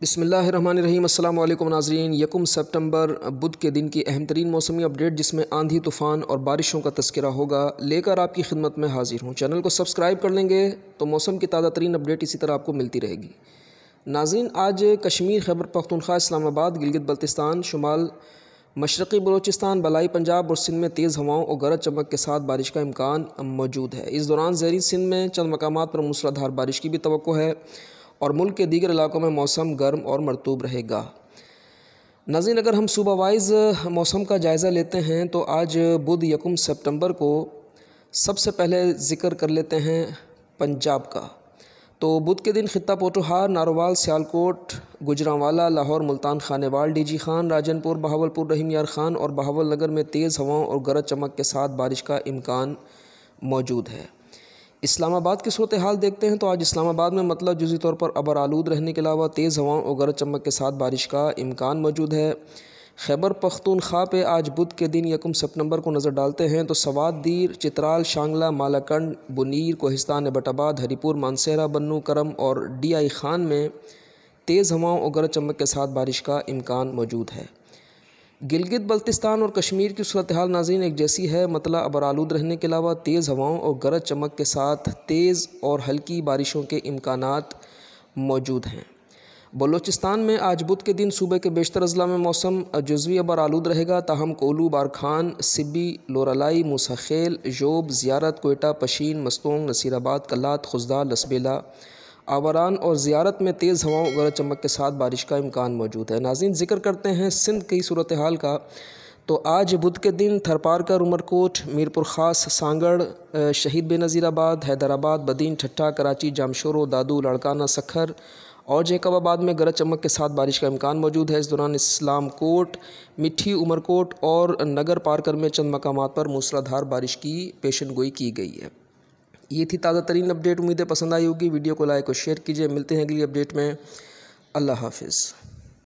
बसमीम अल्लाम नाजरीन यकम सितंबर बुध के दिन की अहम तरीन मौसमी अपडेट जिसमें आंधी तूफ़ान और बारिशों का तस्करा होगा लेकर आपकी खिदमत में हाजिर हूँ चैनल को सब्सक्राइब कर लेंगे तो मौसम की ताज़ा तरीन अपडेट इसी तरह आपको मिलती रहेगी नाजीन आज कश्मीर खैबर पख्तनख्वा इस्लामाबाद गिलगित बल्तिस्तान शुमाल मशरक़ी बलोचिस्तान बलाई पंजाब और सिंध में तेज़ हवाओं और गरज चमक के साथ बारिश का इम्कान मौजूद है इस दौरान जहरी सिंध में चंद मकाम पर मूसलाधार बारिश की भी तो है और मुल्क के दीगर इलाकों में मौसम गर्म और मरतूब रहेगा नजीन अगर हम सूबा वाइज मौसम का जायज़ा लेते हैं तो आज बुध यकुम सितंबर को सबसे पहले ज़िक्र कर लेते हैं पंजाब का तो बुध के दिन खत्ता पोटोहार नारोवाल सियालकोट गुजरावाला लाहौर मुल्तान खानेवाल डीजी खान राजनपुर बहावलपुर रहीम यार खान और बहावल नगर में तेज़ हवाओं और गरज चमक के साथ बारिश का इम्कान मौजूद है इस्लामाबाद की सूरत हाल देखते हैं तो आज इस्लामाबाद में मतलब जुजी तौर पर अबर आलूद रहने के अलावा तेज़ हवाओं और गरज चमक के साथ बारिश का इम्कान मौजूद है खैबर पख्तूनख्वा पे आज बुध के दिन यकम सितंबर को नज़र डालते हैं तो सवाद दीर चित्राल शांगला मालाकंड बुनीर कोहिस्तान बटाबाद हरीपुर मानसेरा बन्नू करम और डी आई खान में तेज़ हवाओं और गरज चमक के साथ बारिश का इम्कान मौजूद है गिलगित बल्तिस्तान और कश्मीर की सूरत हाल नाजीन एक जैसी है मतला अबर आलूद रहने के अलावा तेज़ हवाओं और गरज चमक के साथ तेज़ और हल्की बारिशों के इम्कान मौजूद हैं बलोचिस्तान में आज बुध के दिन सूबे के बेशतर अजला में मौसम जजवी अबर आलूद रहेगा ताहम कोलू बारखान सिब्बी लोरलाई मूसखेल जोब ज़ियारत कोयटा पशीन मस्तोंग नसीराबाद कलात खुजदा लसबेला आवरान और ज़्यारत में तेज़ हवाओं गरज चमक के साथ बारिश का इम्कान मौजूद है नाजिन जिक्र करते हैं सिंध की सूरत हाल का तो आज बुध के दिन थरपारकर उमरकोट मीरपुर ख़ास सांगड़ शहीद बेनज़ीराबाद हैदराबाद बदीन ठट्ठा कराची जामशोरो दादू लड़काना सखर और जैकबाबाद में गरज चमक के साथ बारिश का इम्कान मौजूद है इस दौरान इस्लाम कोट मिठी उमरकोट और नगर पारकर में चंद मकाम पर मूसलाधार बारिश की पेशन गोई की गई है ये थी ताज़ा तरीन अपडेट उम्मीदें पसंद आई होगी वीडियो को लाइक और शेयर कीजिए मिलते हैं अगली अपडेट में अल्लाह हाफिज़